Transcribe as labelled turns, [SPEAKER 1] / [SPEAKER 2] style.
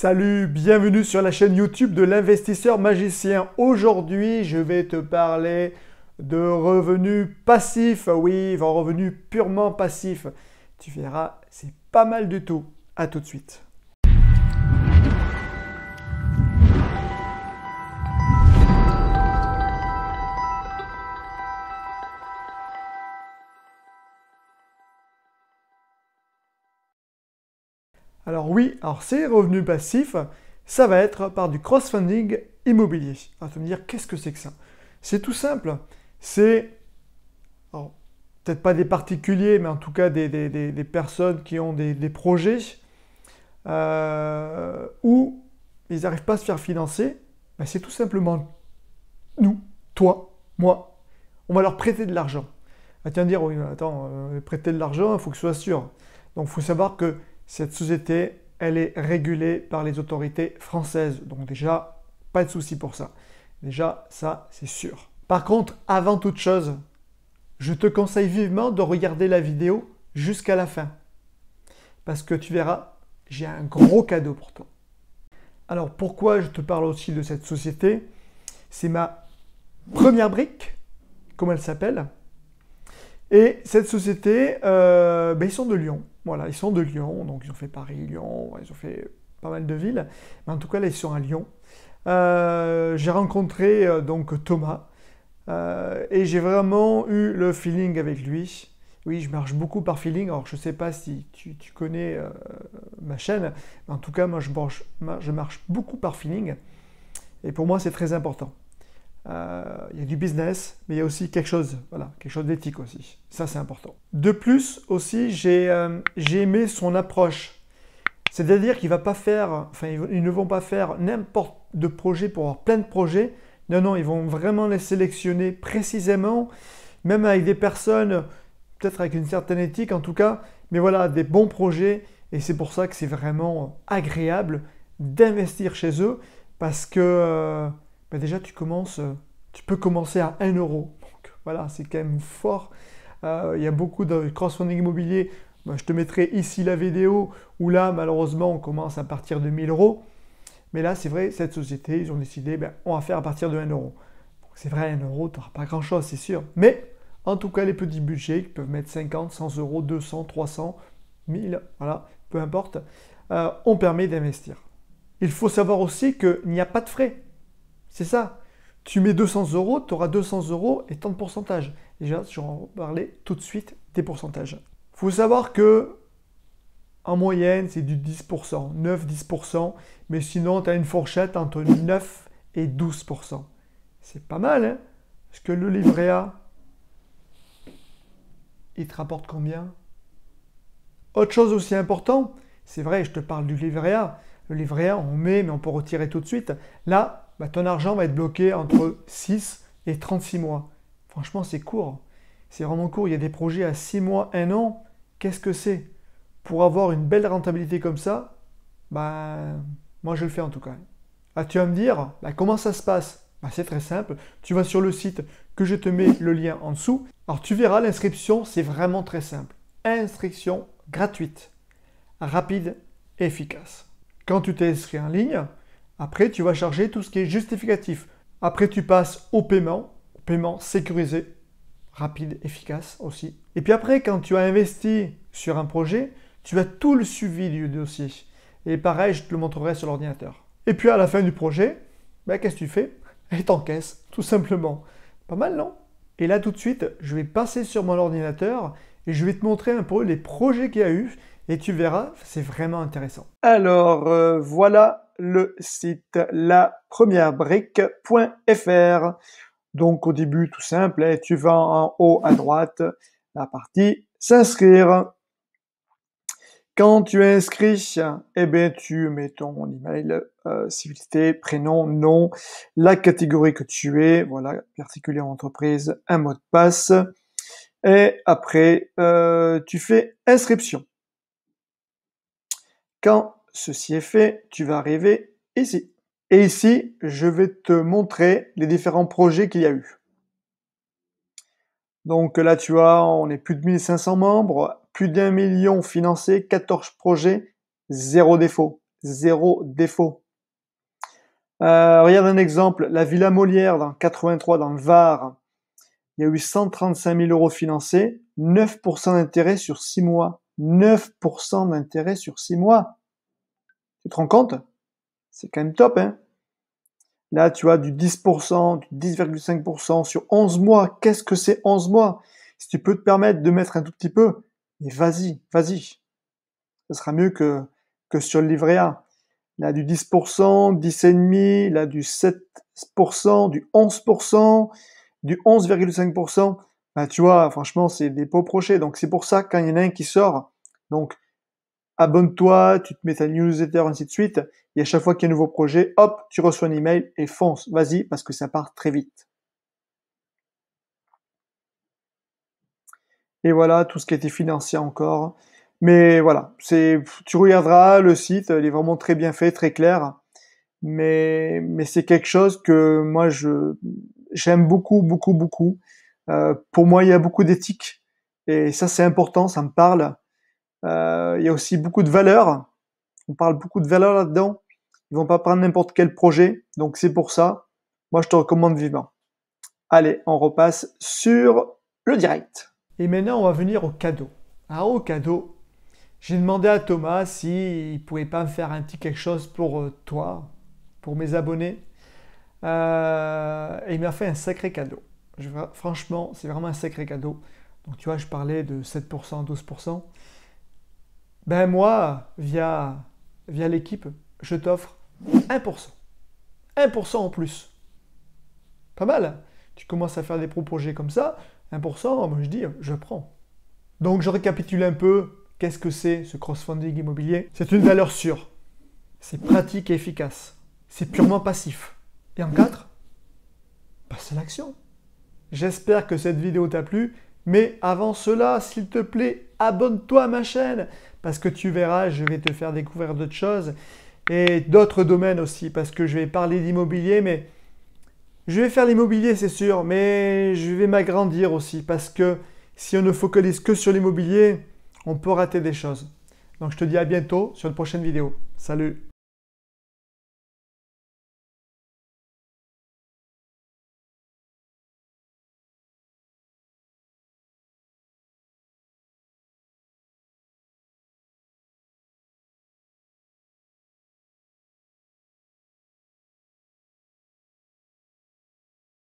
[SPEAKER 1] Salut, bienvenue sur la chaîne YouTube de l'investisseur magicien. Aujourd'hui, je vais te parler de revenus passifs. Oui, en revenu purement passifs. Tu verras, c'est pas mal du tout. À tout de suite. Alors oui, alors ces revenus passifs, ça va être par du cross-funding immobilier. Alors tu me dire, qu'est-ce que c'est que ça C'est tout simple. C'est peut-être pas des particuliers, mais en tout cas des, personnes qui ont des, projets euh, où ils n'arrivent pas à se faire financer, ben, c'est tout simplement nous, toi, moi. On va leur prêter de l'argent. Ah, tiens, dire, oui, attends, euh, prêter de l'argent, il faut que ce soit sûr. Donc il faut savoir que cette société, elle est régulée par les autorités françaises. Donc déjà, pas de souci pour ça. Déjà, ça, c'est sûr. Par contre, avant toute chose, je te conseille vivement de regarder la vidéo jusqu'à la fin. Parce que tu verras, j'ai un gros cadeau pour toi. Alors pourquoi je te parle aussi de cette société C'est ma première brique, comme elle s'appelle. Et cette société, euh, ben, ils sont de Lyon. Voilà, ils sont de Lyon, donc ils ont fait Paris, Lyon, ils ont fait pas mal de villes, mais en tout cas là ils sont à Lyon. Euh, j'ai rencontré euh, donc Thomas euh, et j'ai vraiment eu le feeling avec lui. Oui, je marche beaucoup par feeling. Alors, je ne sais pas si tu, connais ma chaîne, mais en tout cas, moi, je je marche beaucoup par feeling. Et pour moi, c'est très important. Euh, il y a du business, mais il y a aussi quelque chose, voilà, quelque chose d'éthique aussi. Ça, c'est important. De plus, aussi, j'ai euh, aimé son approche. C'est-à-dire qu'il va pas faire, enfin, ils ne vont pas faire n'importe de projet pour avoir plein de projets. Non, non, ils vont vraiment les sélectionner précisément, même avec des personnes, peut-être avec une certaine éthique en tout cas, mais voilà, des bons projets. Et c'est pour ça que c'est vraiment agréable d'investir chez eux parce que euh, bah, déjà tu commences tu peux commencer à 1 euro. Donc voilà, c'est quand même fort. Euh, il y a beaucoup de crowdfunding immobilier. je te mettrai ici la vidéo où là, malheureusement, on commence à partir de 1000 euros. Mais là, c'est vrai, cette société, ils ont décidé, ben, on va faire à partir de 1 euro. C'est vrai, 1 euro, tu n'auras pas grand-chose, c'est sûr. Mais en tout cas, les petits budgets qui peuvent mettre 50, 100 euros, 200, 300, 1000, voilà, peu importe, euh, on permet d'investir. Il faut savoir aussi qu'il n'y a pas de frais. C'est ça. Tu mets 200 euros, tu auras 200 euros et tant de pourcentage. Déjà, je vais en parler tout de suite des pourcentages. faut savoir que en moyenne, c'est du 10%, 9-10%, mais sinon, tu as une fourchette entre 9 et 12%. C'est pas mal, hein Parce que le livret A, il te rapporte combien Autre chose aussi importante, c'est vrai, je te parle du livret A. Le livret A, on met, mais on peut retirer tout de suite. Là, bah, ton argent va être bloqué entre 6 et 36 mois. Franchement, c'est court. C'est vraiment court. Il y a des projets à 6 mois, 1 an. Qu'est-ce que c'est Pour avoir une belle rentabilité comme ça, bah, moi je le fais en tout cas. Ah, tu vas me dire, bah, comment ça se passe C'est très simple. Tu vas sur le site que je te mets le lien en dessous. Alors tu verras, l'inscription, c'est vraiment très simple. Inscription gratuite, rapide et efficace. Quand tu t'es inscrit en ligne, après, tu vas charger tout ce qui est justificatif. Après, tu passes au paiement, paiement sécurisé, rapide, efficace aussi. Et puis après, quand tu as investi sur un projet, tu as tout le suivi du dossier. Et pareil, je te le montrerai sur l'ordinateur. Et puis à la fin du projet, ben, qu'est-ce que tu fais Et t'encaisses, tout simplement. Pas mal, non Et là, tout de suite, je vais passer sur mon ordinateur et je vais te montrer un peu les projets qu'il y a eu. Et tu verras, c'est vraiment intéressant. Alors, euh, voilà le site lapremierebrique.fr. Donc au début, tout simple, hein, tu vas en haut à droite, la partie s'inscrire. Quand tu es inscrit, eh bien, tu mets ton email, euh, civilité, prénom, nom, la catégorie que tu es, voilà, particulier entreprise, un mot de passe. Et après, euh, tu fais inscription. Quand ceci est fait, tu vas arriver ici. Et ici, je vais te montrer les différents projets qu'il y a eu. Donc là, tu vois, on est plus de 1500 membres, plus d'un million financés, 14 projets, zéro défaut. Zéro défaut. Euh, regarde un exemple, la Villa Molière dans 83 dans le Var, il y a eu 135 000 euros financés, 9% d'intérêt sur 6 mois. 9% d'intérêt sur 6 mois. Tu te rends compte C'est quand même top. Hein Là, tu as du 10%, du 10,5% sur 11 mois. Qu'est-ce que c'est 11 mois Si tu peux te permettre de mettre un tout petit peu, mais vas-y, vas-y. Ce sera mieux que, que sur le livret A. Là, du 10%, 10,5%, là, du 7%, du 11%, du 11,5%. Bah, tu vois, franchement, c'est des pots prochés. Donc, c'est pour ça, quand il y en a un qui sort, donc, abonne-toi, tu te mets ta newsletter, ainsi de suite. Et à chaque fois qu'il y a un nouveau projet, hop, tu reçois un email et fonce. Vas-y, parce que ça part très vite. Et voilà, tout ce qui a été financier encore. Mais voilà, c'est, tu regarderas le site, il est vraiment très bien fait, très clair. Mais, mais c'est quelque chose que moi, je, j'aime beaucoup, beaucoup, beaucoup. Euh, pour moi, il y a beaucoup d'éthique. Et ça, c'est important, ça me parle. Euh, il y a aussi beaucoup de valeur. On parle beaucoup de valeur là-dedans. Ils vont pas prendre n'importe quel projet. Donc c'est pour ça. Moi, je te recommande vivement. Allez, on repasse sur le direct. Et maintenant, on va venir au cadeau. Ah, au cadeau, j'ai demandé à Thomas s'il ne pouvait pas me faire un petit quelque chose pour euh, toi, pour mes abonnés. Euh, et il m'a fait un sacré cadeau. franchement, c'est vraiment un sacré cadeau. Donc, tu vois, je parlais de 7%, 12%. Ben moi, via, via l'équipe, je t'offre 1%. 1% en plus. Pas mal. Hein. Tu commences à faire des projets comme ça, 1%, moi je dis, je prends. Donc je récapitule un peu, qu'est-ce que c'est ce cross-funding immobilier C'est une valeur sûre. C'est pratique et efficace. C'est purement passif. Et en 4, passe à l'action. J'espère que cette vidéo t'a plu, mais avant cela, s'il te plaît, abonne-toi à ma chaîne parce que tu verras, je vais te faire découvrir d'autres choses et d'autres domaines aussi, parce que je vais parler d'immobilier, mais je vais faire l'immobilier, c'est sûr, mais je vais m'agrandir aussi, parce que si on ne focalise que sur l'immobilier, on peut rater des choses. Donc je te dis à bientôt sur une prochaine vidéo. Salut